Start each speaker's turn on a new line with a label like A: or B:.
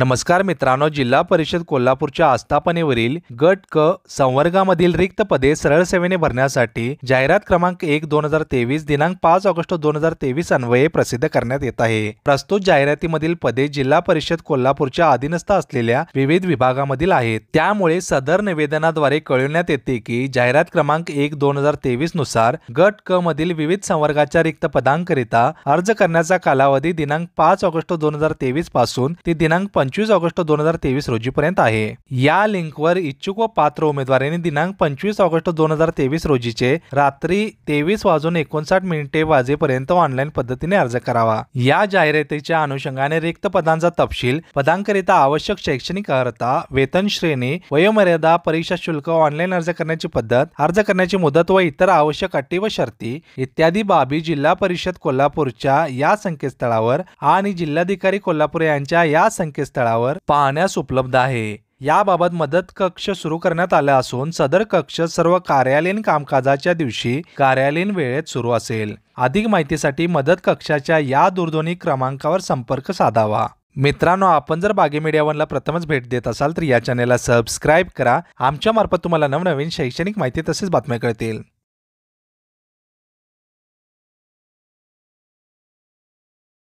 A: नमस्कार मित्रांनो जिल्हा परिषद कोल्हापूरच्या आस्थापनेवरील गट क संवर्गामधील रिक्त पदे सरळ सेवेने भरण्यासाठी जाहिरात क्रमांक एक दोन हजार तेवीस दिनांक पाच ऑगस्ट दोन हजार तेवीस अन्वये प्रसिद्ध करण्यात येत आहे प्रस्तुत जाहिरातीमधील पदे जिल्हा परिषद कोल्हापूरच्या अधीनस्थ असलेल्या विविध विभागामधील आहेत त्यामुळे सदर निवेदनाद्वारे कळविण्यात येते की जाहिरात क्रमांक एक दोन हजार तेवीस नुसार गट क मधील विविध संवर्गाच्या रिक्त पदांकरिता अर्ज करण्याचा कालावधी दिनांक पाच ऑगस्ट दोन हजार तेवीस पासून ते दिनांक पंचवीस ऑगस्ट दोन हजार तेवीस रोजीपर्यंत आहे या लिंकवर इच्छुक व पात्र उमेदवारांनी दिनांक पंचवीस ऑगस्ट दोन हजार तेवीस रोजीचे रात्री तेवीस वाजून एकोणसाठ मिनिटे वाजेपर्यंत ऑनलाईन पद्धतीने अर्ज करावा या जाहिरातीच्या अनुषंगाने रिक्त पदांचा तपशील पदांकरिता आवश्यक शैक्षणिक अर्हता वेतन श्रेणी वयोमर्यादा परीक्षा शुल्क ऑनलाईन अर्ज करण्याची पद्धत अर्ज करण्याची मुदत व इतर आवश्यक अटी व शर्ती इत्यादी बाबी जिल्हा परिषद कोल्हापूरच्या या संकेतस्थळावर आणि जिल्हाधिकारी कोल्हापूर यांच्या या संकेतस्थळावर स्थळावर पाहण्यास उपलब्ध आहे याबाबत मदत कक्ष सुरू करण्यात आला असून सदर कक्ष सर्व कार्यालयीन कामकाजाच्या दिवशी कार्यालयीन वेळेत सुरू असेल अधिक माहितीसाठी मदत कक्षाच्या या दूरध्वनी क्रमांकावर संपर्क साधावा मित्रांनो आपण जर बागे वनला प्रथमच भेट देत असाल तर या चॅनेलला सबस्क्राईब करा आमच्यामार्फत तुम्हाला नवनवीन शैक्षणिक माहिती तसेच बातम्या कळतील